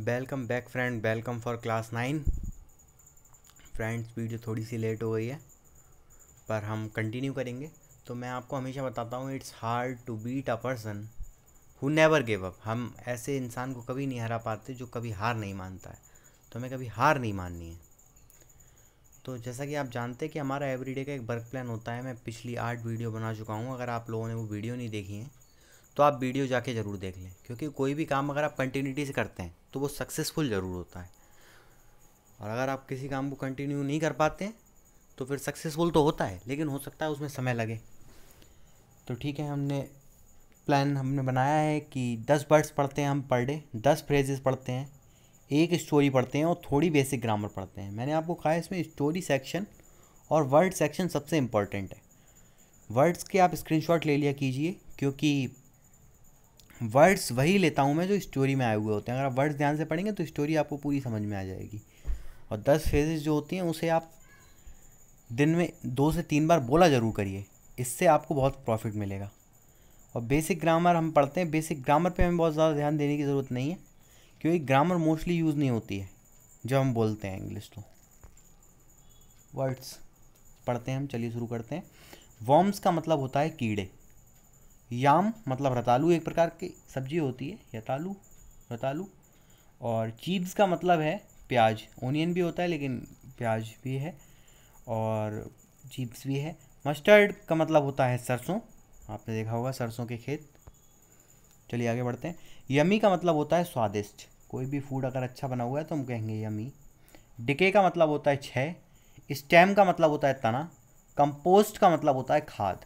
Welcome back friend welcome for class nine friends video थोड़ी सी late हो गई है पर हम कंटिन्यू करेंगे तो मैं आपको हमेशा बताता हूँ it's hard to beat a person who never give up हम ऐसे इंसान को कभी नहीं हरा पाते जो कभी हार नहीं मानता है तो हमें कभी हार नहीं माननी है तो जैसा कि आप जानते हैं कि हमारा एवरीडे का एक वर्क प्लान होता है मैं पिछली आठ वीडियो बना चुका हूँ अगर आप लोगों ने वो वीडियो नहीं देखी है तो आप वीडियो जाके ज़रूर देख लें क्योंकि कोई भी काम अगर आप कंटिन्यूटी से करते हैं तो वो सक्सेसफुल ज़रूर होता है और अगर आप किसी काम को कंटिन्यू नहीं कर पाते हैं तो फिर सक्सेसफुल तो होता है लेकिन हो सकता है उसमें समय लगे तो ठीक है हमने प्लान हमने बनाया है कि दस वर्ड्स पढ़ते हैं हम पर डे दस फ्रेजेस पढ़ते हैं एक स्टोरी पढ़ते हैं और थोड़ी बेसिक ग्रामर पढ़ते हैं मैंने आपको कहा इसमें स्टोरी सेक्शन और वर्ड सेक्शन सबसे इम्पॉर्टेंट है वर्ड्स के आप स्क्रीनशॉट ले लिया कीजिए क्योंकि वर्ड्स वही लेता हूँ मैं जो स्टोरी में आए हुए होते हैं अगर आप वर्ड्स ध्यान से पढ़ेंगे तो स्टोरी आपको पूरी समझ में आ जाएगी और दस फेजेस जो होती हैं उसे आप दिन में दो से तीन बार बोला ज़रूर करिए इससे आपको बहुत प्रॉफिट मिलेगा और बेसिक ग्रामर हम पढ़ते हैं बेसिक ग्रामर पे हमें बहुत ज़्यादा ध्यान देने की ज़रूरत नहीं है क्योंकि ग्रामर मोस्टली यूज़ नहीं होती है जब हम बोलते हैं इंग्लिश तो वर्ड्स पढ़ते हैं हम चलिए शुरू करते हैं वॉम्स का मतलब होता है कीड़े याम मतलब रतालू एक प्रकार की सब्जी होती है रतालू रतालू और चीब्स का मतलब है प्याज ओनियन भी होता है लेकिन प्याज भी है और चीब्स भी है मस्टर्ड का मतलब होता है सरसों आपने देखा होगा सरसों के खेत चलिए आगे बढ़ते हैं यमी का मतलब होता है स्वादिष्ट कोई भी फूड अगर अच्छा बना हुआ है तो हम कहेंगे यमी डिके का मतलब होता है छः स्टैम का मतलब होता है तना कंपोस्ट का मतलब होता है खाद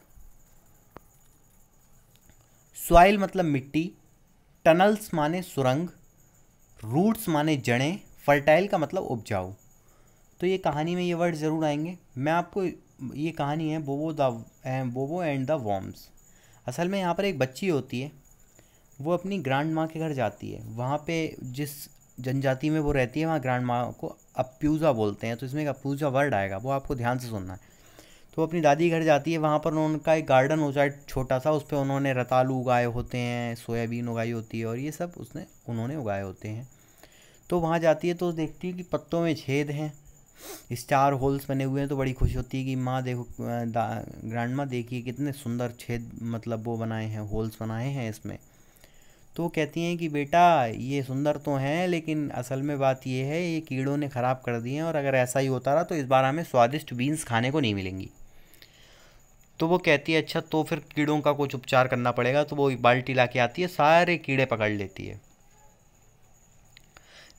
सॉइल मतलब मिट्टी टनल्स माने सुरंग रूट्स माने जड़ें फर्टाइल का मतलब उपजाऊ तो ये कहानी में ये वर्ड ज़रूर आएंगे मैं आपको ये कहानी है बोबो द बोबो एंड द वॉम्स असल में यहाँ पर एक बच्ची होती है वो अपनी ग्रांड माँ के घर जाती है वहाँ पे जिस जनजाति में वो रहती है वहाँ ग्रांड माँ को अप्यूज़ा बोलते हैं तो इसमें एक अप्यूज़ा वर्ड आएगा वो आपको ध्यान से सुनना है तो अपनी दादी घर जाती है वहाँ पर उनका एक गार्डन हो जाए छोटा सा उस पर उन्होंने रतालू उगाए होते हैं सोयाबीन उगाई होती है और ये सब उसने उन्होंने उगाए होते हैं तो वहाँ जाती है तो देखती है कि पत्तों में छेद हैं स्टार होल्स बने हुए हैं तो बड़ी खुश होती है कि माँ देखो ग्रैंड माँ देखिए कितने सुंदर छेद मतलब वो बनाए हैं होल्स बनाए हैं इसमें तो कहती हैं कि बेटा ये सुंदर तो हैं लेकिन असल में बात ये है ये कीड़ों ने ख़राब कर दिए हैं और अगर ऐसा ही होता रहा तो इस बार हमें स्वादिष्ट बीन्स खाने को नहीं मिलेंगी तो वो कहती है अच्छा तो फिर कीड़ों का कुछ उपचार करना पड़ेगा तो वो एक बाल्टी ला के आती है सारे कीड़े पकड़ लेती है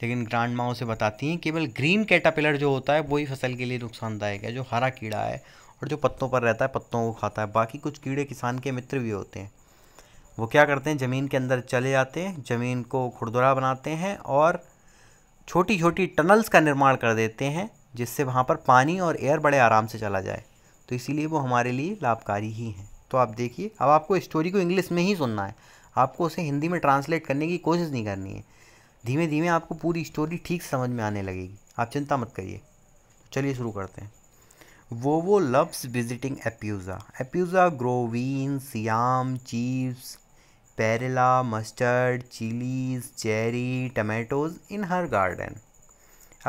लेकिन ग्रांड माओ से बताती हैं केवल ग्रीन कैटापिलर जो होता है वही फसल के लिए नुकसानदायक है जो हरा कीड़ा है और जो पत्तों पर रहता है पत्तों को खाता है बाकी कुछ कीड़े किसान के मित्र भी होते हैं वो क्या करते हैं ज़मीन के अंदर चले जाते हैं ज़मीन को खुरदुरा बनाते हैं और छोटी छोटी टनल्स का निर्माण कर देते हैं जिससे वहाँ पर पानी और एयर बड़े आराम से चला जाए तो इसीलिए वो हमारे लिए लाभकारी ही हैं तो आप देखिए अब आपको स्टोरी को इंग्लिश में ही सुनना है आपको उसे हिंदी में ट्रांसलेट करने की कोशिश नहीं करनी है धीमे धीमे आपको पूरी स्टोरी ठीक समझ में आने लगेगी आप चिंता मत करिए चलिए शुरू करते हैं वो वो लव्स विजिटिंग एप्यूज़ा एप्यूज़ा ग्रोवीन सियाम chips perilla mustard chillies cherry tomatoes in her garden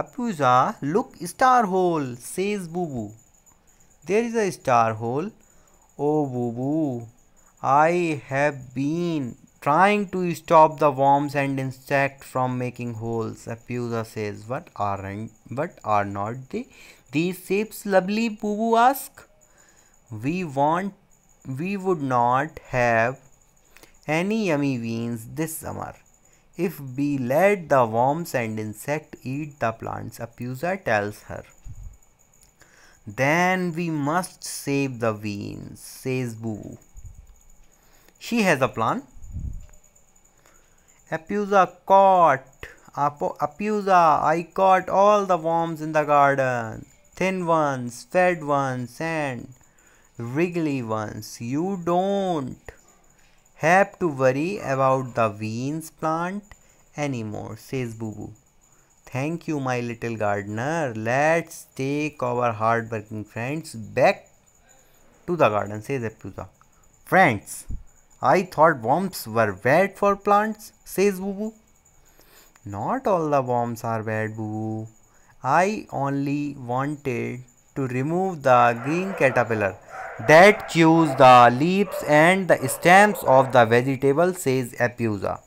अप्यूज़ा लुक स्टार होल सेज बूबू There is a star hole. Oh, boo boo. I have been trying to stop the worms and insects from making holes. Pusa says, What aren't, but are not they? These shapes, lovely boo boo asks. We want, we would not have any yummy beans this summer if we let the worms and insect eat the plants, Pusa tells her. Then we must save the veins, says Boo. She has a plan. Apuza caught. Apuza, I caught all the worms in the garden. Thin ones, fat ones, and wriggly ones. You don't have to worry about the veins plant anymore, says Boo Boo. Thank you, my little gardener. Let's take our hard-working friends back to the garden, says Eptuza. Friends, I thought worms were bad for plants, says Boo Boo. Not all the worms are bad, Boo Boo. I only wanted to remove the green caterpillar that chews the leaves and the stems of the vegetable, says Apuza.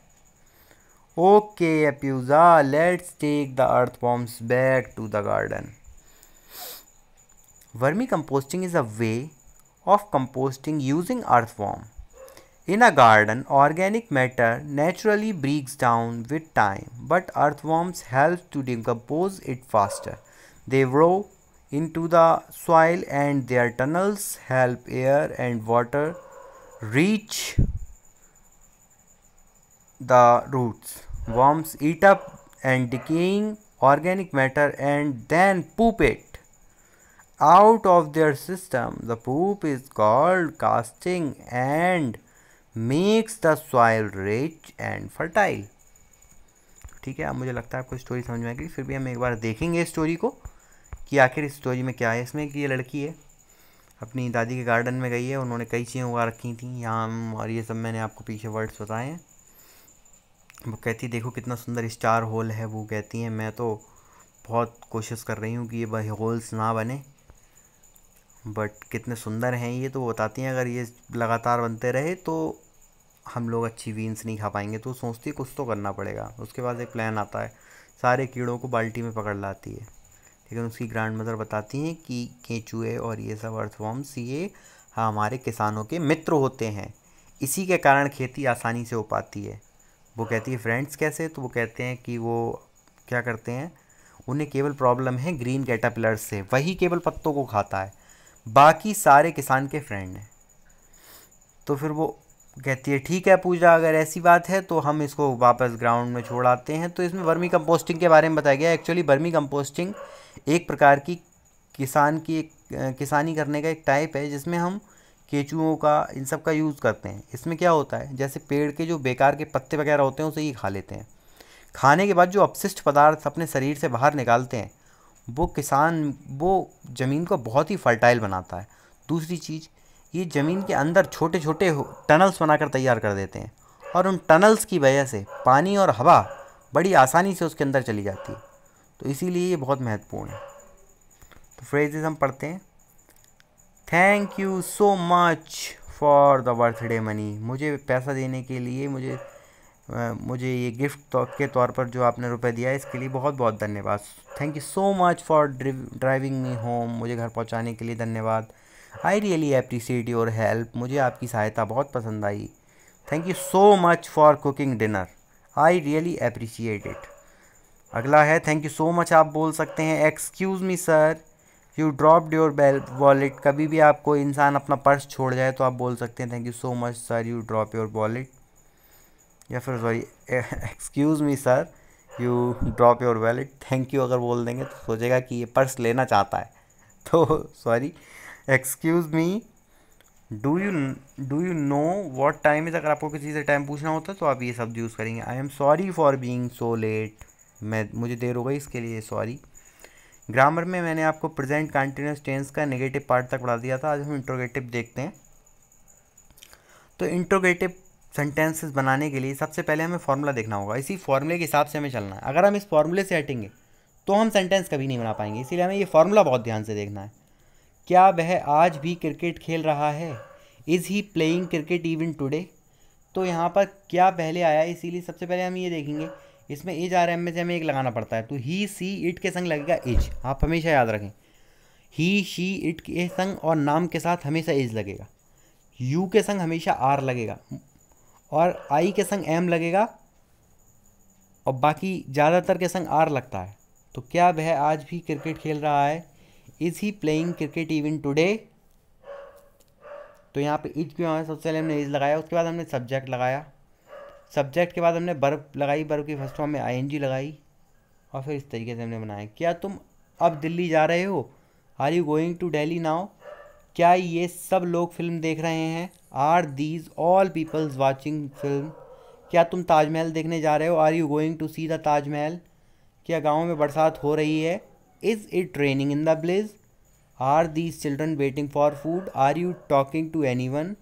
Okay, Apuza, let's take the earthworms back to the garden. Vermicomposting is a way of composting using earthworm. In a garden, organic matter naturally breaks down with time, but earthworms help to decompose it faster. They grow into the soil and their tunnels help air and water reach the roots. worms eat up and decaying organic matter and then poop it out of their system. The poop is called casting and makes the soil rich and fertile. ठीक है अब मुझे लगता है आपको story समझ में आएगी फिर भी हम एक बार देखेंगे स्टोरी को कि आखिर इस स्टोरी में क्या है इसमें कि ये लड़की है अपनी दादी के गार्डन में गई है उन्होंने कई चीज़ें उगा रखी थी यहाँ और ये सब मैंने आपको पीछे वर्ड्स बताए हैं वो कहती देखो कितना सुंदर स्टार होल है वो कहती हैं मैं तो बहुत कोशिश कर रही हूँ कि ये भाई होल्स ना बने बट कितने सुंदर हैं ये तो बताती हैं अगर ये लगातार बनते रहे तो हम लोग अच्छी बीन्स नहीं खा पाएंगे तो सोचती कुछ तो करना पड़ेगा उसके बाद एक प्लान आता है सारे कीड़ों को बाल्टी में पकड़ लाती है लेकिन उसकी ग्रैंड मदर बताती हैं कि केंचुए और ये सब अर्थवॉर्म्स ये हमारे किसानों के मित्र होते हैं इसी के कारण खेती आसानी से हो पाती है वो कहती है फ्रेंड्स कैसे तो वो कहते हैं कि वो क्या करते हैं उन्हें केवल प्रॉब्लम है ग्रीन कैटापिलर से वही केवल पत्तों को खाता है बाकी सारे किसान के फ्रेंड हैं तो फिर वो कहती है ठीक है पूजा अगर ऐसी बात है तो हम इसको वापस ग्राउंड में छोड़ आते हैं तो इसमें वर्मी कंपोस्टिंग के बारे में बताया गया एक्चुअली वर्मी कंपोस्टिंग एक प्रकार की किसान की एक किसानी करने का एक टाइप है जिसमें हम केचुओं का इन सब का यूज़ करते हैं इसमें क्या होता है जैसे पेड़ के जो बेकार के पत्ते वगैरह होते हैं उसे ये खा लेते हैं खाने के बाद जो अपशिष्ट पदार्थ अपने शरीर से बाहर निकालते हैं वो किसान वो ज़मीन को बहुत ही फर्टाइल बनाता है दूसरी चीज़ ये ज़मीन के अंदर छोटे छोटे टनल्स बनाकर तैयार कर देते हैं और उन टनल्स की वजह से पानी और हवा बड़ी आसानी से उसके अंदर चली जाती है तो इसीलिए ये बहुत महत्वपूर्ण है तो फ्रेजेज हम पढ़ते हैं thank you so much for the birthday money मुझे पैसा देने के लिए मुझे आ, मुझे ये गिफ्ट तो, के तौर पर जो आपने रुपए दिया है इसके लिए बहुत बहुत धन्यवाद thank you so much for driving me home मुझे घर पहुंचाने के लिए धन्यवाद I really appreciate your help मुझे आपकी सहायता बहुत पसंद आई thank you so much for cooking dinner I really appreciate it अगला है थैंक यू सो मच आप बोल सकते हैं excuse me sir you drop your bell wallet कभी भी आपको इंसान अपना पर्स छोड़ जाए तो आप बोल सकते हैं thank you so much sir you drop your wallet या फिर sorry excuse me sir you drop your wallet thank you अगर बोल देंगे तो सोचेगा कि ये पर्स लेना चाहता है तो sorry excuse me do you do you know what time is अगर आपको किसी से टाइम पूछना होता है तो आप ये शब्द यूज़ करेंगे I am sorry for being so late मैं मुझे देर हो गई इसके लिए सॉरी ग्रामर में मैंने आपको प्रेजेंट कंटिन्यूस टेंस का नेगेटिव पार्ट तक पढ़ा दिया था आज हम इंट्रोगेटिव देखते हैं तो इंट्रोगेटिव सेंटेंसेस बनाने के लिए सबसे पहले हमें फॉर्मूला देखना होगा इसी फॉर्मूले के हिसाब से हमें चलना है अगर हम इस फॉर्मूले से हटेंगे तो हम सेंटेंस कभी नहीं बना पाएंगे इसीलिए हमें ये फॉर्मूला बहुत ध्यान से देखना है क्या वह आज भी क्रिकेट खेल रहा है is he playing cricket even today तो यहाँ पर क्या पहले आया इसीलिए सबसे पहले हम ये देखेंगे इसमें इज आर एम में से हमें एक लगाना पड़ता है तो ही सी इट के संग लगेगा इज आप हमेशा याद रखें ही शी इट के संग और नाम के साथ हमेशा इज लगेगा यू के संग हमेशा आर लगेगा और आई के संग एम लगेगा और बाकी ज़्यादातर के संग आर लगता है तो क्या वह आज भी क्रिकेट खेल रहा है is he playing cricket even today तो यहाँ पे इज क्यों है सबसे पहले हमने इज लगाया उसके बाद हमने सब्जेक्ट लगाया सब्जेक्ट के बाद हमने बर्फ़ लगाई बर्फ़ की फर्स्ट फॉर्म में आई लगाई और फिर इस तरीके से हमने बनाया क्या तुम अब दिल्ली जा रहे हो are you going to Delhi now क्या ये सब लोग फिल्म देख रहे हैं are these all peoples watching film क्या तुम ताजमहल देखने जा रहे हो are you going to see the Taj Mahal क्या गाँव में बरसात हो रही है is it raining in the village are these children waiting for food are you talking to anyone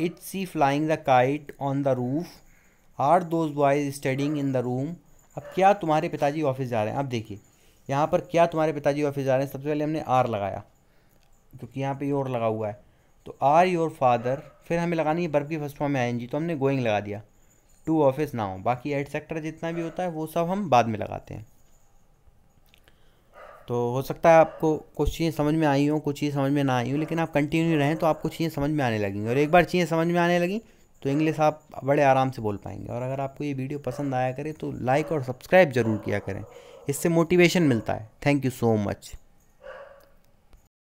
it's she flying the kite on the roof are those boys studying in the room अब क्या तुम्हारे पिताजी office जा रहे हैं आप देखिए यहाँ पर क्या तुम्हारे पिताजी ऑफिस जा रहे हैं सबसे पहले हमने आर लगाया क्योंकि यहाँ पे योर लगा हुआ है तो आर योर फादर फिर हमें लगानी है बर्फ की फर्स्ट फॉर्म में आई तो हमने गोइंग लगा दिया टू ऑफिस नाउ बाकी एड सेक्टर जितना भी होता है वो सब हम बाद में लगाते हैं तो हो सकता है आपको कुछ चीज़ें समझ में आई हों कुछ चीज़ें समझ में ना आई हों लेकिन आप कंटिन्यू रहें तो आपको चीज़ें समझ में आने लगेंगी और एक बार चीज़ें समझ में आने लगें तो इंग्लिश आप बड़े आराम से बोल पाएंगे और अगर आपको ये वीडियो पसंद आया करे तो लाइक और सब्सक्राइब ज़रूर किया करें इससे मोटिवेशन मिलता है थैंक यू सो मच